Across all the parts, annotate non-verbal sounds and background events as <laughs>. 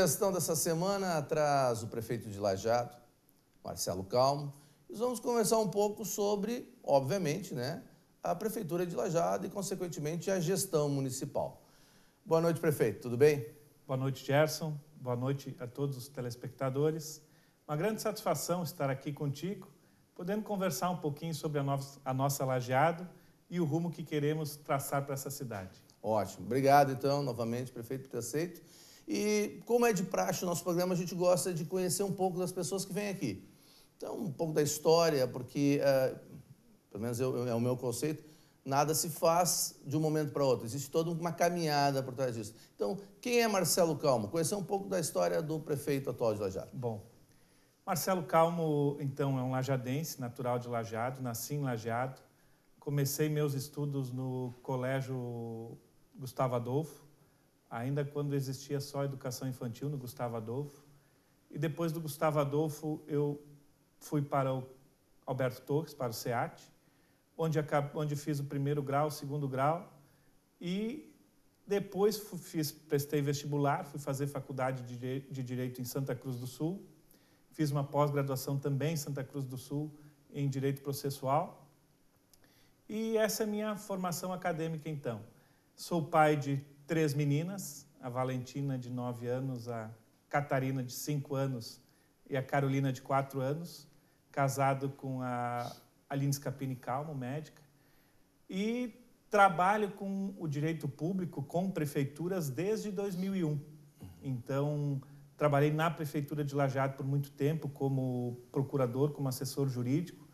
gestão dessa semana traz o prefeito de Lajado, Marcelo Calmo, e vamos conversar um pouco sobre, obviamente, né, a prefeitura de Lajado e, consequentemente, a gestão municipal. Boa noite, prefeito. Tudo bem? Boa noite, Gerson. Boa noite a todos os telespectadores. Uma grande satisfação estar aqui contigo, podendo conversar um pouquinho sobre a, no a nossa Lajeado e o rumo que queremos traçar para essa cidade. Ótimo. Obrigado, então, novamente, prefeito, por ter aceito. E, como é de praxe o nosso programa, a gente gosta de conhecer um pouco das pessoas que vêm aqui. Então, um pouco da história, porque, eh, pelo menos eu, é o meu conceito, nada se faz de um momento para outro. Existe toda uma caminhada por trás disso. Então, quem é Marcelo Calmo? Conhecer um pouco da história do prefeito atual de Lajado. Bom, Marcelo Calmo, então, é um lajadense, natural de Lajado, nasci em Lajado. Comecei meus estudos no Colégio Gustavo Adolfo, ainda quando existia só educação infantil no Gustavo Adolfo. E depois do Gustavo Adolfo, eu fui para o Alberto Torres, para o SEAT, onde, onde fiz o primeiro grau, o segundo grau, e depois fiz, prestei vestibular, fui fazer faculdade de Direito em Santa Cruz do Sul, fiz uma pós-graduação também em Santa Cruz do Sul, em Direito Processual. E essa é a minha formação acadêmica, então. Sou pai de três meninas, a Valentina de 9 anos, a Catarina de 5 anos e a Carolina de 4 anos, casado com a Aline Scapini Calmo, médica, e trabalho com o direito público com prefeituras desde 2001. Então, trabalhei na prefeitura de Lajeado por muito tempo como procurador, como assessor jurídico,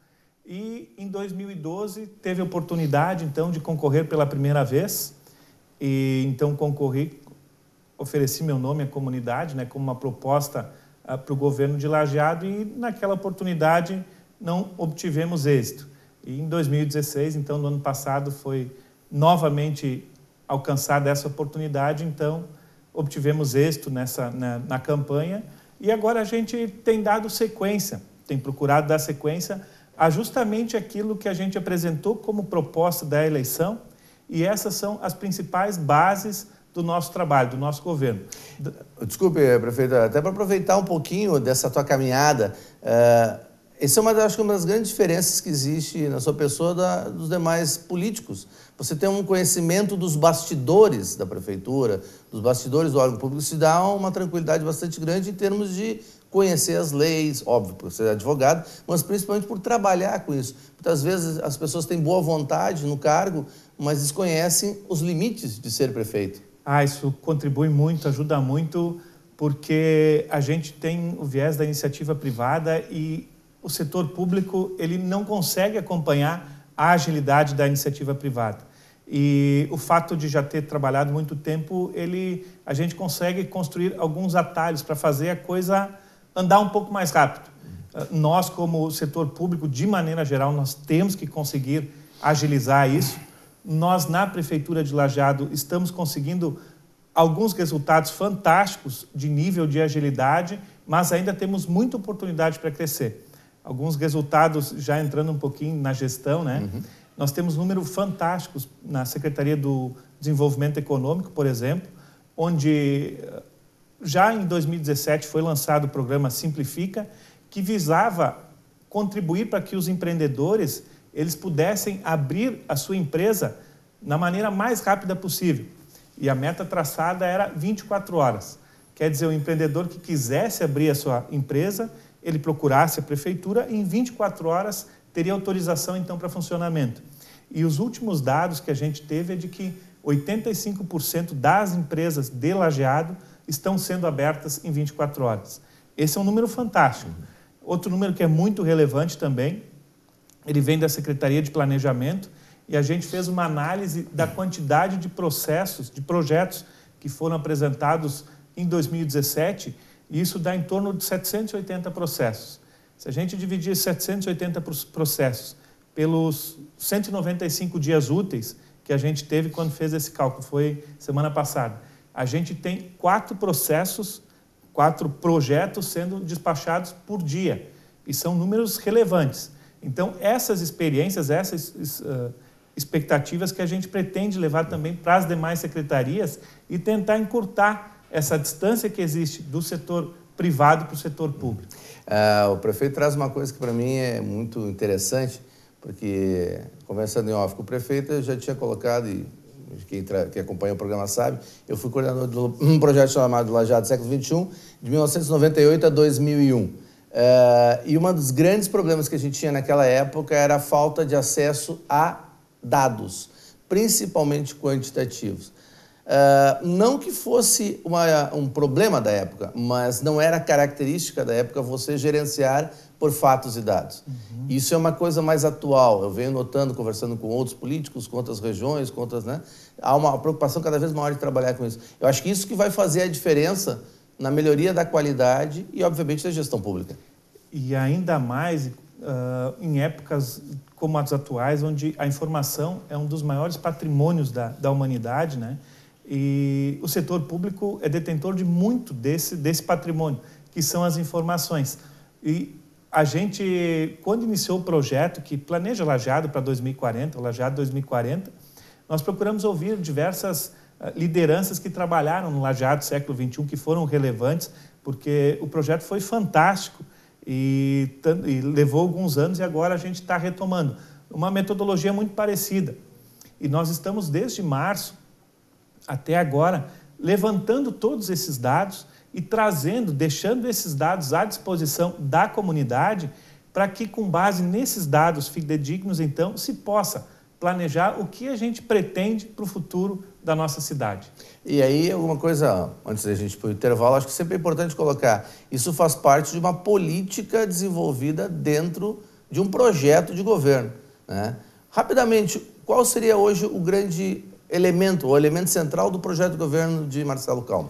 e em 2012 teve a oportunidade então de concorrer pela primeira vez e então concorri, ofereci meu nome à comunidade, né, como uma proposta uh, ah, para o governo de Lajeado e naquela oportunidade não obtivemos êxito. E em 2016, então no ano passado, foi novamente alcançada essa oportunidade, então obtivemos êxito nessa na, na campanha e agora a gente tem dado sequência, tem procurado dar sequência a justamente aquilo que a gente apresentou como proposta da eleição e essas são as principais bases do nosso trabalho, do nosso governo. Desculpe, eh, prefeito, até para aproveitar um pouquinho dessa tua caminhada, uh, essa é uma, acho que uma das grandes diferenças que existe na sua pessoa da, dos demais políticos. Você tem um conhecimento dos bastidores da prefeitura, dos bastidores do órgão público, se dá uma tranquilidade bastante grande em termos de conhecer as leis, óbvio, por ser advogado, mas principalmente por trabalhar com isso. Muitas vezes as pessoas têm boa vontade no cargo, mas desconhecem os limites de ser prefeito. Ah, isso contribui muito, ajuda muito, porque a gente tem o viés da iniciativa privada e o setor público ele não consegue acompanhar a agilidade da iniciativa privada. E o fato de já ter trabalhado muito tempo, ele, a gente consegue construir alguns atalhos para fazer a coisa andar um pouco mais rápido. Nós, como setor público, de maneira geral, nós temos que conseguir agilizar isso. Nós, na Prefeitura de Lajeado, estamos conseguindo alguns resultados fantásticos de nível de agilidade, mas ainda temos muita oportunidade para crescer. Alguns resultados, já entrando um pouquinho na gestão, né? Uhum. Nós temos números fantásticos na Secretaria do Desenvolvimento Econômico, por exemplo, onde já em 2017 foi lançado o programa Simplifica, que visava contribuir para que os empreendedores eles pudessem abrir a sua empresa na maneira mais rápida possível. E a meta traçada era 24 horas. Quer dizer, o empreendedor que quisesse abrir a sua empresa, ele procurasse a prefeitura e em 24 horas teria autorização então para funcionamento. E os últimos dados que a gente teve é de que 85% das empresas de lajeado estão sendo abertas em 24 horas. Esse é um número fantástico. Outro número que é muito relevante também, ele vem da Secretaria de Planejamento e a gente fez uma análise da quantidade de processos, de projetos que foram apresentados em 2017 e isso dá em torno de 780 processos. Se a gente dividir 780 processos pelos 195 dias úteis que a gente teve quando fez esse cálculo, foi semana passada a gente tem quatro processos, quatro projetos sendo despachados por dia. E são números relevantes. Então, essas experiências, essas uh, expectativas que a gente pretende levar também para as demais secretarias e tentar encurtar essa distância que existe do setor privado para o setor público. É, o prefeito traz uma coisa que para mim é muito interessante, porque, conversando em off com o prefeito, eu já tinha colocado, e que, que acompanha o programa sabe, eu fui coordenador de um projeto chamado Lajado Século XXI, de 1998 a 2001. Uh, eh, e um dos grandes problemas que a gente tinha naquela época era a falta de acesso a dados, principalmente quantitativos. Uh, não que fosse uma, um problema da época, mas não era característica da época você gerenciar por fatos e dados. Uhum. Isso é uma coisa mais atual. Eu venho notando, conversando com outros políticos, com outras regiões, com outras, né? Há uma preocupação cada vez maior de trabalhar com isso. Eu acho que isso que vai fazer a diferença na melhoria da qualidade e, obviamente, da gestão pública. E ainda mais uh, em épocas como as atuais, onde a informação é um dos maiores patrimônios da, da humanidade, né? E o setor público é detentor de muito desse, desse patrimônio, que são as informações. E a gente, quando iniciou o projeto que planeja Lajeado para 2040, o Lajeado 2040, nós procuramos ouvir diversas ah, lideranças que trabalharam no Lajeado século XXI, que foram relevantes, porque o projeto foi fantástico e, e levou alguns anos e agora a gente está retomando. Uma metodologia muito parecida. E nós estamos, desde março até agora, levantando todos esses dados e trazendo, deixando esses dados à disposição da comunidade para que, com base nesses dados fidedignos, então, se possa planejar o que a gente pretende para o futuro da nossa cidade. E aí, alguma coisa, antes da gente ir para o intervalo, acho que sempre é importante colocar, isso faz parte de uma política desenvolvida dentro de um projeto de governo. Né? Rapidamente, qual seria hoje o grande elemento, o elemento central do projeto de governo de Marcelo Calma?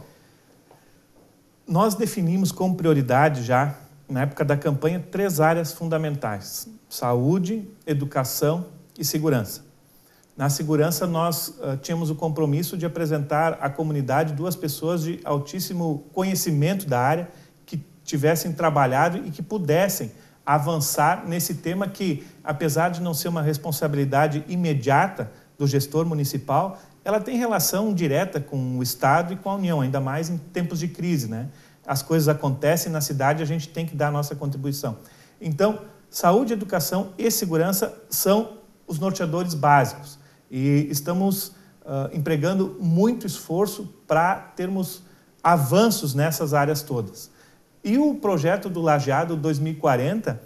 Nós definimos como prioridade já, na época da campanha, três áreas fundamentais: saúde, educação e segurança. Na segurança, nós uh, tínhamos o compromisso de apresentar à comunidade duas pessoas de altíssimo conhecimento da área, que tivessem trabalhado e que pudessem avançar nesse tema que, apesar de não ser uma responsabilidade imediata do gestor municipal, ela tem relação direta com o Estado e com a União, ainda mais em tempos de crise. Né? As coisas acontecem na cidade, a gente tem que dar a nossa contribuição. Então, saúde, educação e segurança são os norteadores básicos. E estamos uh, empregando muito esforço para termos avanços nessas áreas todas. E o projeto do Lajeado 2040,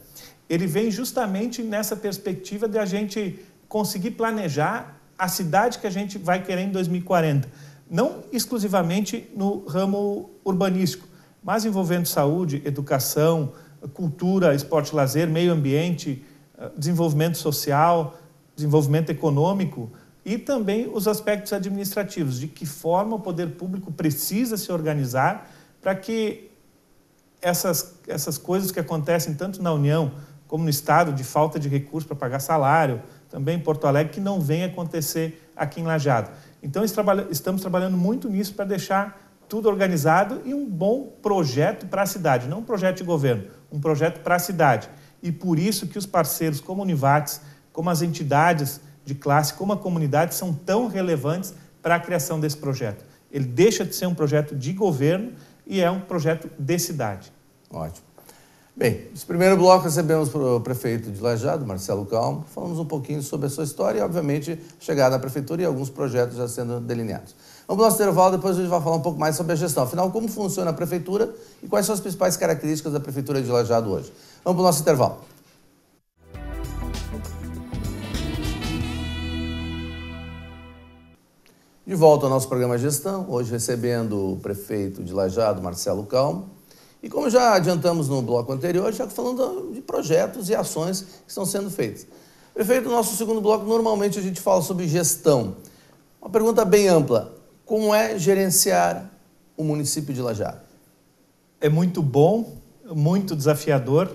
ele vem justamente nessa perspectiva de a gente conseguir planejar a cidade que a gente vai querer em 2040. Não exclusivamente no ramo urbanístico, mas envolvendo saúde, educação, cultura, esporte, lazer, meio ambiente, eh, desenvolvimento social, desenvolvimento econômico e também os aspectos administrativos, de que forma o poder público precisa se organizar para que essas, essas coisas que acontecem tanto na União como no Estado, de falta de recursos para pagar salário, também em Porto Alegre, que não vem acontecer aqui em Lajado. Então, estamos trabalhando muito nisso para deixar tudo organizado e um bom projeto para a cidade, não um projeto de governo, um projeto para a cidade. E por isso que os parceiros como Univates, como as entidades de classe, como a comunidade são tão relevantes para a criação desse projeto. Ele deixa de ser um projeto de governo e é um projeto de cidade. Ótimo. Bem, nesse primeiro bloco recebemos o prefeito de Lajado, Marcelo Calmo, falamos um pouquinho sobre a sua história e, obviamente, chegada à prefeitura e alguns projetos já sendo delineados. Vamos o nosso intervalo, depois a gente vai falar um pouco mais sobre a gestão. Afinal, como funciona a prefeitura e quais são as principais características da prefeitura de Lajado hoje. Vamos para o nosso intervalo. De volta ao nosso programa Gestão, hoje recebendo o prefeito de Lajado, Marcelo Calmo e como já adiantamos no bloco anterior, já falando de projetos e ações que estão sendo feitas. Prefeito, no nosso segundo bloco, normalmente a gente fala sobre gestão. Uma pergunta bem ampla: como é gerenciar o município de Lajeado? É muito bom, muito desafiador.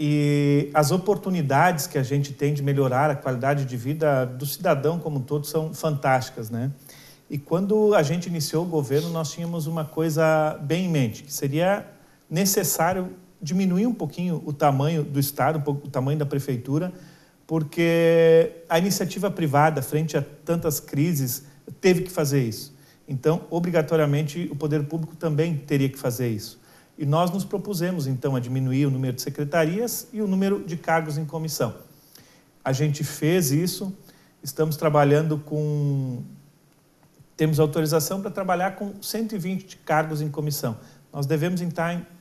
E as oportunidades que a gente tem de melhorar a qualidade de vida do cidadão como um todo são fantásticas, né? E quando a gente iniciou o governo, nós tínhamos uma coisa bem em mente, que seria necessário diminuir um pouquinho o tamanho do Estado, um pouco o tamanho da prefeitura, porque a iniciativa privada, frente a tantas crises, teve que fazer isso. Então, obrigatoriamente, o poder público também teria que fazer isso. E nós nos propusemos, então, a diminuir o número de secretarias e o número de cargos em comissão. A gente fez isso, estamos trabalhando com temos autorização para trabalhar com 120 cargos em comissão. Nós devemos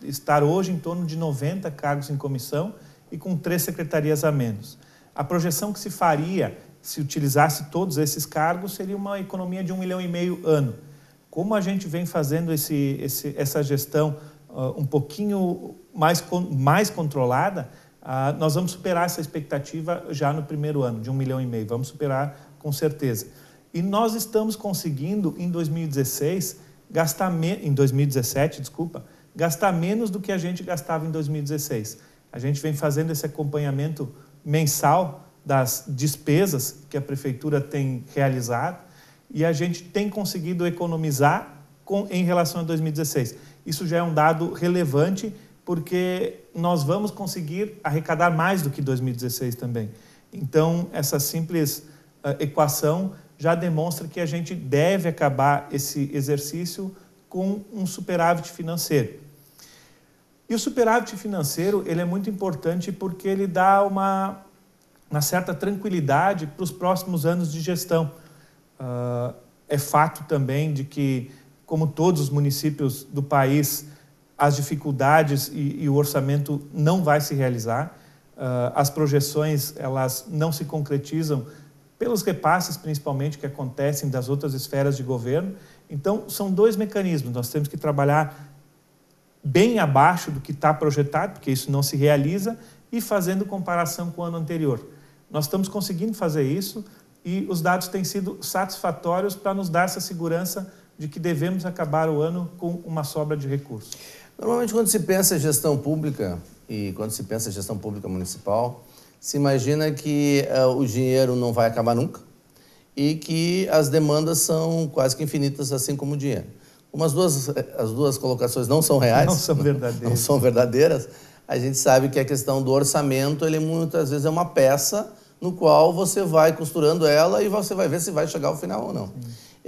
estar hoje em torno de 90 cargos em comissão e com três secretarias a menos. A projeção que se faria se utilizasse todos esses cargos seria uma economia de um milhão e meio ano. Como a gente vem fazendo esse, esse, essa gestão uh, um pouquinho mais, mais controlada, uh, nós vamos superar essa expectativa já no primeiro ano, de um milhão e meio. Vamos superar com certeza. E nós estamos conseguindo, em 2016, gastar em 2017, desculpa, gastar menos do que a gente gastava em 2016. A gente vem fazendo esse acompanhamento mensal das despesas que a prefeitura tem realizado e a gente tem conseguido economizar com, em relação a 2016. Isso já é um dado relevante porque nós vamos conseguir arrecadar mais do que 2016 também. Então, essa simples uh, equação já demonstra que a gente deve acabar esse exercício com um superávit financeiro. E o superávit financeiro ele é muito importante porque ele dá uma, uma certa tranquilidade para os próximos anos de gestão. Uh, é fato também de que, como todos os municípios do país, as dificuldades e, e o orçamento não vai se realizar. Uh, as projeções elas não se concretizam pelos repasses, principalmente, que acontecem das outras esferas de governo. Então, são dois mecanismos. Nós temos que trabalhar bem abaixo do que está projetado, porque isso não se realiza, e fazendo comparação com o ano anterior. Nós estamos conseguindo fazer isso e os dados têm sido satisfatórios para nos dar essa segurança de que devemos acabar o ano com uma sobra de recursos. Normalmente, quando se pensa em gestão pública e quando se pensa em gestão pública municipal, se imagina que uh, o dinheiro não vai acabar nunca e que as demandas são quase que infinitas, assim como o dinheiro. Como as duas, eh, as duas colocações não são reais, não são <laughs> verdadeiras, não, são verdadeiras a gente sabe que a questão do orçamento, ele muitas vezes é uma peça no qual você vai costurando ela e você vai ver se vai chegar ao final ou não. Sim.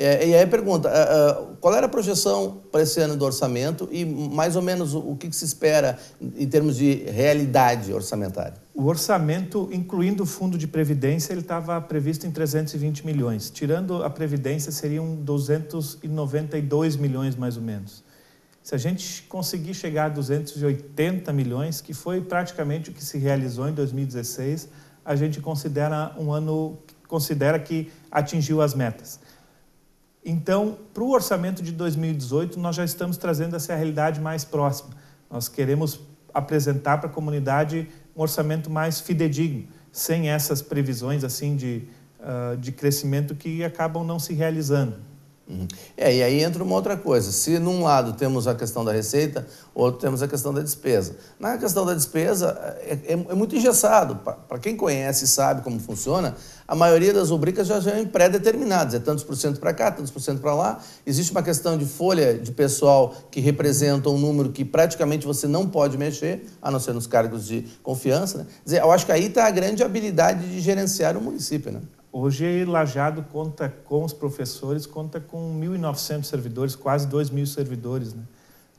É, e aí pergunta, é, é, qual era a projeção para esse ano do orçamento e mais ou menos o que, que se espera em termos de realidade orçamentária? O orçamento, incluindo o fundo de previdência, ele estava previsto em 320 milhões. Tirando a previdência, seriam 292 milhões mais ou menos. Se a gente conseguir chegar a 280 milhões, que foi praticamente o que se realizou em 2016, a gente considera um ano considera que atingiu as metas. Então, para o orçamento de 2018, nós já estamos trazendo essa realidade mais próxima. Nós queremos apresentar para a comunidade um orçamento mais fidedigno, sem essas previsões assim de, uh, de crescimento que acabam não se realizando. É, e aí entra uma outra coisa. Se num lado temos a questão da receita, outro temos a questão da despesa. Na questão da despesa, é, é, é muito engessado. Para quem conhece e sabe como funciona, a maioria das rubricas já são é pré-determinadas. É tantos por cento para cá, tantos por cento para lá. Existe uma questão de folha de pessoal que representa um número que praticamente você não pode mexer, a não ser nos cargos de confiança. Né? Quer dizer, eu acho que aí está a grande habilidade de gerenciar o município. Né? Hoje, é Lajado conta com os professores, conta com 1.900 servidores, quase 2.000 servidores. Né?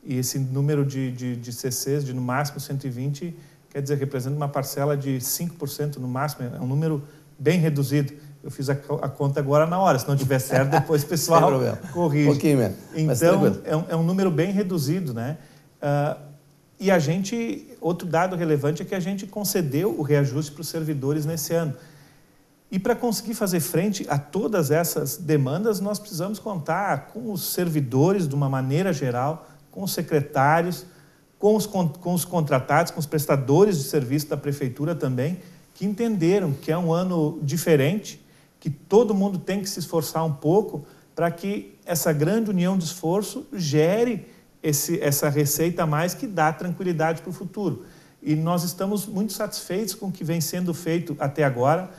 E esse número de, de, de CCs, de no máximo 120, quer dizer, representa uma parcela de 5% no máximo, é um número bem reduzido. Eu fiz a, a conta agora na hora, se não tiver certo, <laughs> depois o pessoal corrige. Um pouquinho mesmo. Então, é um, é um, número bem reduzido, né? Uh, e a gente, outro dado relevante é que a gente concedeu o reajuste para os servidores nesse ano. E para conseguir fazer frente a todas essas demandas, nós precisamos contar com os servidores de uma maneira geral, com os secretários, com os, com os contratados, com os prestadores de serviço da prefeitura também, que entenderam que é um ano diferente, que todo mundo tem que se esforçar um pouco para que essa grande união de esforço gere esse, essa receita a mais que dá tranquilidade para o futuro. E nós estamos muito satisfeitos com o que vem sendo feito até agora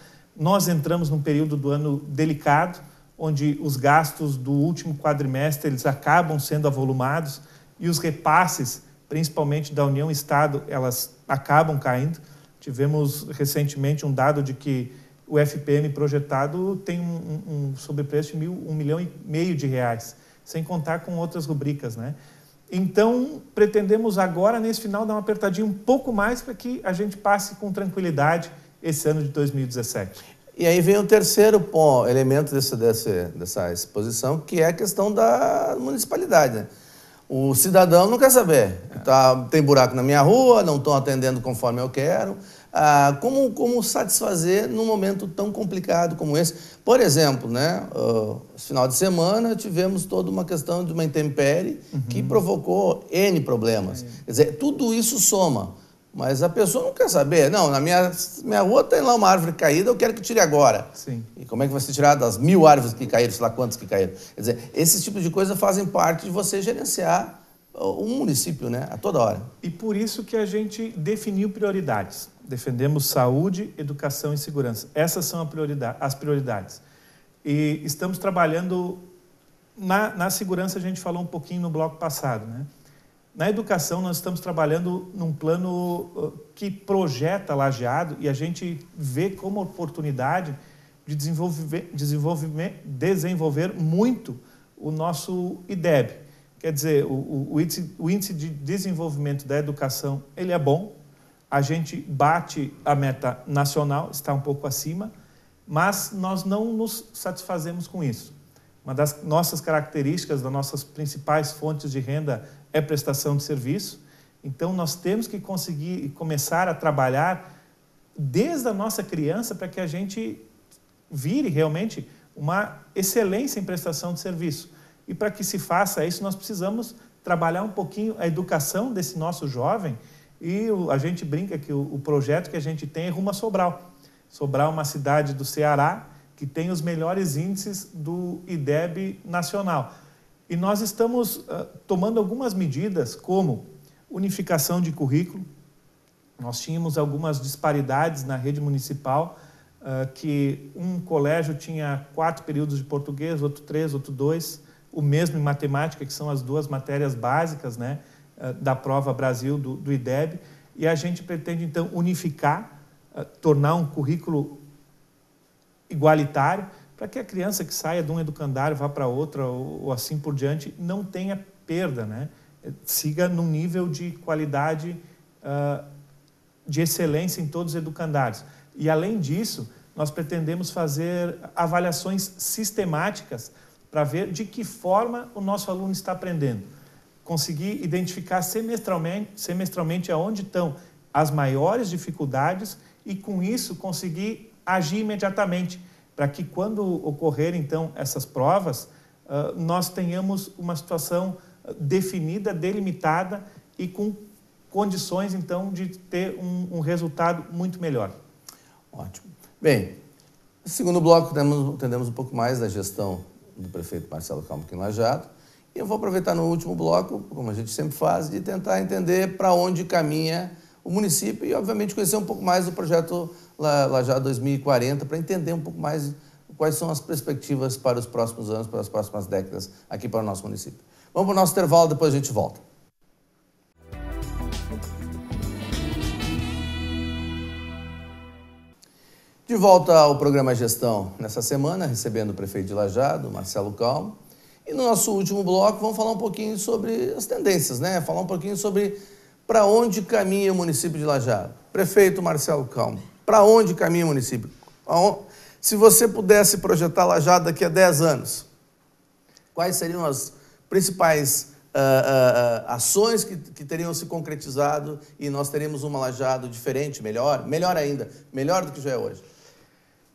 nós entramos num período do ano delicado, onde os gastos do último quadrimestre eles acabam sendo avolumados e os repasses, principalmente da União e Estado, elas acabam caindo. Tivemos recentemente um dado de que o FPM projetado tem um, um, sobrepreço de mil, um milhão e meio de reais, sem contar com outras rubricas, né? Então, pretendemos agora, nesse final, dar uma apertadinha um pouco mais para que a gente passe com tranquilidade esse ano de 2017. E aí vem o terceiro ponto, elemento desse, desse, dessa exposição, que é a questão da municipalidade. Né? O cidadão não quer saber. É. Tá, tem buraco na minha rua, não estão atendendo conforme eu quero. Ah, como, como satisfazer num momento tão complicado como esse? Por exemplo, né, uh, final de semana tivemos toda uma questão de uma intempérie uhum. que provocou N problemas. É. Quer dizer, tudo isso soma. Mas a pessoa não quer saber. Não, na minha, minha rua tem lá uma árvore caída, eu quero que tire agora. Sim. E como é que vai ser tirada das mil árvores que caíram, sei lá quantas que caíram? Quer dizer, esses tipos de coisas fazem parte de você gerenciar um município, né? A toda hora. E por isso que a gente definiu prioridades. Defendemos saúde, educação e segurança. Essas são prioridade, as prioridades. E estamos trabalhando na, na segurança, a gente falou um pouquinho no bloco passado, né? Na educação, nós estamos trabalhando num plano uh, que projeta lajeado e a gente vê como oportunidade de desenvolver, desenvolver, desenvolver muito o nosso IDEB. Quer dizer, o, o, índice, o índice de desenvolvimento da educação ele é bom, a gente bate a meta nacional, está um pouco acima, mas nós não nos satisfazemos com isso. Uma das nossas características, das nossas principais fontes de renda é prestação de serviço. Então nós temos que conseguir começar a trabalhar desde a nossa criança para que a gente vire realmente uma excelência em prestação de serviço. E para que se faça isso, nós precisamos trabalhar um pouquinho a educação desse nosso jovem. E a gente brinca que o, projeto que a gente tem é rumo a Sobral. Sobral é uma cidade do Ceará que tem os melhores índices do IDEB nacional. E nós estamos uh, tomando algumas medidas, como unificação de currículo. Nós tínhamos algumas disparidades na rede municipal, uh, que um colégio tinha quatro períodos de português, outro três, outro dois, o mesmo em matemática, que são as duas matérias básicas né, uh, da prova Brasil do, do IDEB. E a gente pretende, então, unificar, tornar um currículo igualitário para que a criança que saia de um educandário vá para outra ou, ou, assim por diante não tenha perda, né? Siga num nível de qualidade uh, de excelência em todos os educandários. E além disso, nós pretendemos fazer avaliações sistemáticas para ver de que forma o nosso aluno está aprendendo. Conseguir identificar semestralmente, semestralmente aonde estão as maiores dificuldades e com isso conseguir agir imediatamente para que quando ocorrer então essas provas, ah, nós tenhamos uma situação ah, definida, delimitada e com condições então de ter um, um resultado muito melhor. Ótimo. Bem, segundo bloco temos, entendemos um pouco mais da gestão do prefeito Marcelo Calmequim Lajado. E eu vou aproveitar no último bloco, como a gente sempre faz, de tentar entender para onde caminha o município e, obviamente, conhecer um pouco mais o projeto Lajado 2040 para entender um pouco mais quais são as perspectivas para os próximos anos, para as próximas décadas aqui para o nosso município. Vamos para o nosso intervalo, depois a gente volta. De volta ao programa Gestão, nessa semana, recebendo o prefeito de Lajado, Marcelo Calmo. E no nosso último bloco, vamos falar um pouquinho sobre as tendências, né? Falar um pouquinho sobre para onde caminha o município de Lajado? Prefeito Marcelo Calmo, para onde caminha o município? Se você pudesse projetar Lajado daqui a 10 anos, quais seriam as principais uh, uh, ações que, que teriam se concretizado e nós teríamos uma Lajado diferente, melhor, melhor ainda, melhor do que já é hoje?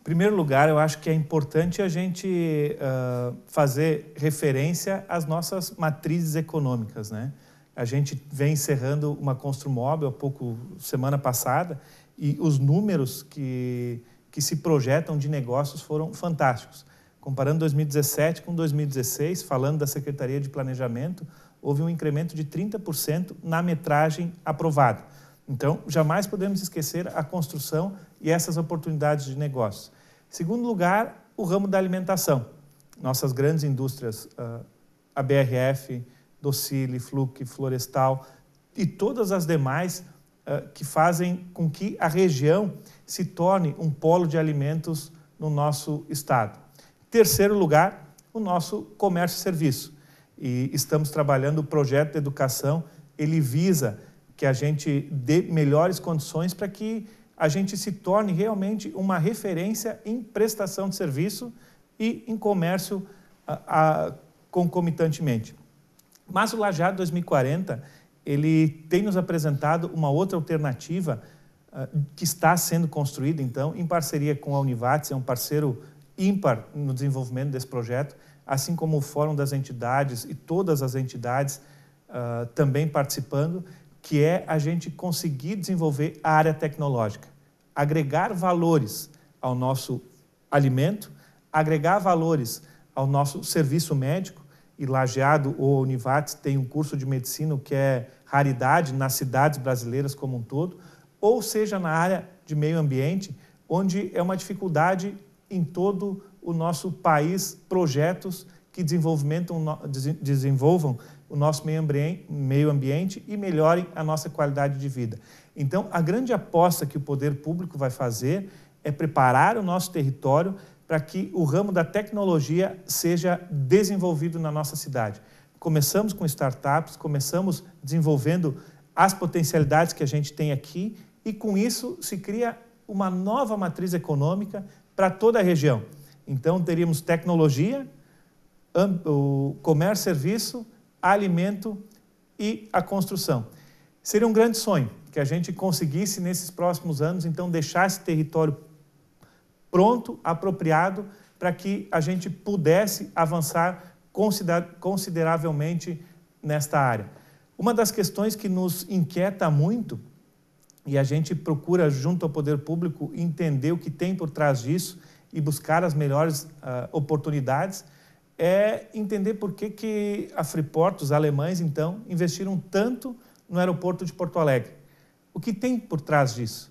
Em primeiro lugar, eu acho que é importante a gente uh, fazer referência às nossas matrizes econômicas, né? A gente vem encerrando uma Construmóvel há pouco, semana passada, e os números que, que se projetam de negócios foram fantásticos. Comparando 2017 com 2016, falando da Secretaria de Planejamento, houve um incremento de 30% na metragem aprovada. Então, jamais podemos esquecer a construção e essas oportunidades de negócios. Segundo lugar, o ramo da alimentação. Nossas grandes indústrias, ah, a BRF, Docile, Fluke, Florestal e todas as demais uh, que fazem com que a região se torne um polo de alimentos no nosso estado. Terceiro lugar, o nosso comércio e serviço. E estamos trabalhando o projeto de educação, ele visa que a gente dê melhores condições para que a gente se torne realmente uma referência em prestação de serviço e em comércio ah, ah, concomitantemente. Mas o Lajeado 2040 ele tem nos apresentado uma outra alternativa ah, que está sendo construída, então, em parceria com a Univates, é um parceiro ímpar no desenvolvimento desse projeto, assim como o Fórum das Entidades e todas as entidades uh, também participando, que é a gente conseguir desenvolver a área tecnológica, agregar valores ao nosso alimento, agregar valores ao nosso serviço médico e Lajeado ou Univates tem um curso de medicina que é raridade nas cidades brasileiras como um todo, ou seja na área de meio ambiente, onde é uma dificuldade em todo o nosso país projetos que desenvolvam o nosso meio ambiente e melhorem a nossa qualidade de vida. Então, a grande aposta que o poder público vai fazer é preparar o nosso território para que o ramo da tecnologia seja desenvolvido na nossa cidade. Começamos com startups, começamos desenvolvendo as potencialidades que a gente tem aqui e com isso se cria uma nova matriz econômica para toda a região. Então teríamos tecnologia, comércio comércio, serviço, alimento e a construção. Seria um grande sonho que a gente conseguisse nesses próximos anos então deixar esse território pronto, apropriado, para que a gente pudesse avançar consideravelmente nesta área. Uma das questões que nos inquieta muito, e a gente procura, junto ao poder público, entender o que tem por trás disso e buscar as melhores uh, oportunidades, é entender por que, que a Freeport, os alemães, então, investiram tanto no aeroporto de Porto Alegre. O que tem por trás disso?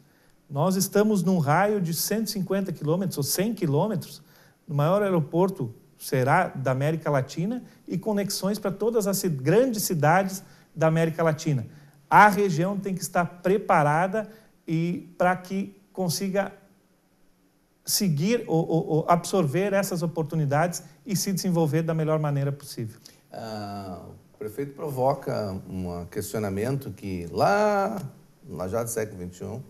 Nós estamos num raio de 150 quilômetros ou 100 quilômetros, do maior aeroporto será da América Latina e conexões para todas as grandes cidades da América Latina. A região tem que estar preparada e para que consiga seguir ou, ou, ou, absorver essas oportunidades e se desenvolver da melhor maneira possível. Ah, o prefeito provoca um questionamento que lá, lá já do século XXI,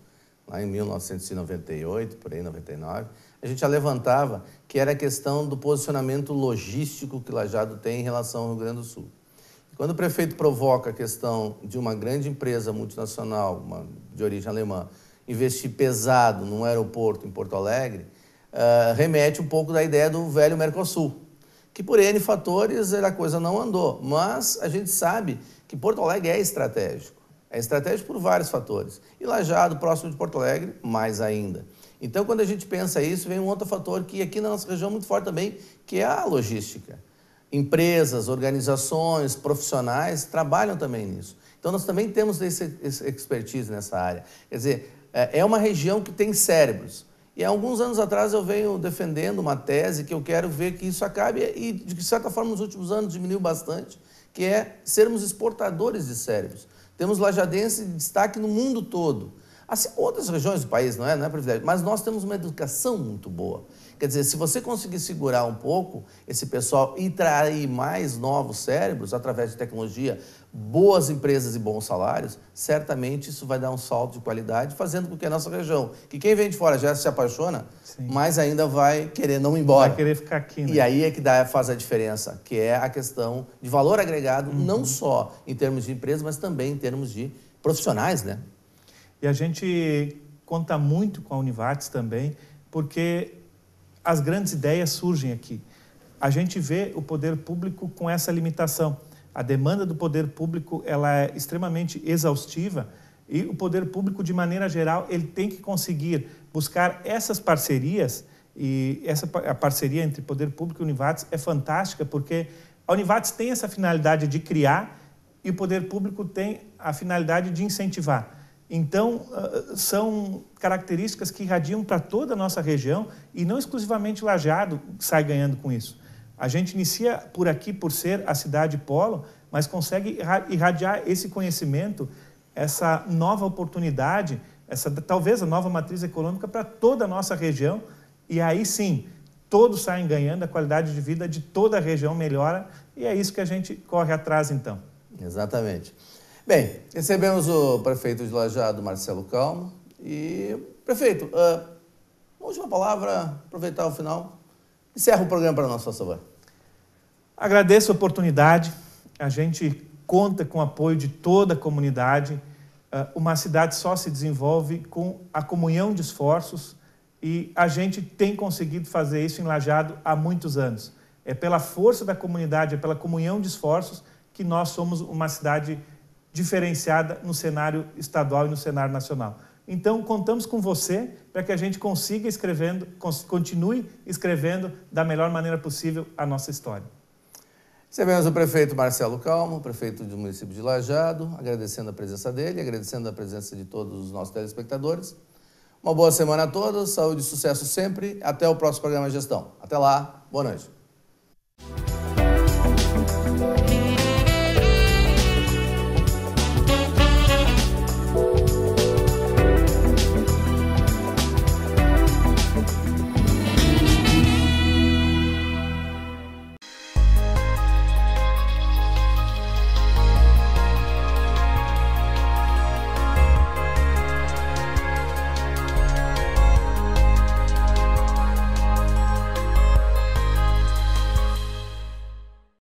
lá em 1998, por aí, 99, a gente já levantava que era a questão do posicionamento logístico que Lajado tem em relação ao Rio Grande do Sul. quando o prefeito provoca a questão de uma grande empresa multinacional, uma, de origem alemã, investir pesado num aeroporto em Porto Alegre, uh, remete um pouco da ideia do velho Mercosul, que por N fatores a coisa não andou. Mas a gente sabe que Porto Alegre é estratégico. É estratégico por vários fatores. E Lajado, próximo de Porto Alegre, mais ainda. Então, quando a gente pensa isso, vem um outro fator que aqui na nossa região é muito forte também, que é a logística. Empresas, organizações, profissionais trabalham também nisso. Então, nós também temos esse, esse expertise nessa área. Quer dizer, é, é uma região que tem cérebros. E há alguns anos atrás eu venho defendendo uma tese que eu quero ver que isso acabe e, de certa forma, nos últimos anos diminuiu bastante, que é sermos exportadores de cérebros. Temos lajadense de destaque no mundo todo. Assim, outras regiões do país, não é? Não é privilégio. Mas nós temos uma educação muito boa. Quer dizer, se você conseguir segurar um pouco esse pessoal e trair mais novos cérebros através de tecnologia, boas empresas e bons salários, certamente isso vai dar um salto de qualidade, fazendo com que a nossa região, que quem vem de fora já se apaixona, Sim. mas ainda vai querer não ir embora. Vai querer ficar aqui. Né? E aí é que dá, faz a diferença, que é a questão de valor agregado, uhum. não só em termos de empresa, mas também em termos de profissionais, né? E a gente conta muito com a Univates também, porque as grandes ideias surgem aqui. A gente vê o poder público com essa limitação a demanda do poder público ela é extremamente exaustiva e o poder público, de maneira geral, ele tem que conseguir buscar essas parcerias e essa a parceria entre poder público e Univates é fantástica porque a Univates tem essa finalidade de criar e o poder público tem a finalidade de incentivar. Então, ah, ah, são características que irradiam para toda a nossa região e não exclusivamente o Lajeado sai ganhando com isso. A gente inicia por aqui por ser a cidade polo, mas consegue irradiar esse conhecimento, essa nova oportunidade, essa talvez a nova matriz econômica para toda a nossa região. E aí sim, todos saem ganhando, a qualidade de vida de toda a região melhora e é isso que a gente corre atrás então. Exatamente. Bem, recebemos o prefeito de Lajado, Marcelo Calmo. E, prefeito, uh, última palavra, aproveitar o final. Encerra o programa para nós, por favor. Agradeço a oportunidade. A gente conta com o apoio de toda a comunidade. Ah, uma cidade só se desenvolve com a comunhão de esforços e a gente tem conseguido fazer isso em Lajado há muitos anos. É pela força da comunidade, é pela comunhão de esforços que nós somos uma cidade diferenciada no cenário estadual e no cenário nacional. Então, contamos com você para que a gente consiga escrevendo, continue escrevendo da melhor maneira possível a nossa história. Recebemos o prefeito Marcelo Calmo, prefeito do município de Lajado, agradecendo a presença dele, agradecendo a presença de todos os nossos telespectadores. Uma boa semana a todos, saúde e sucesso sempre. Até o próximo programa de Gestão. Até lá, boa noite.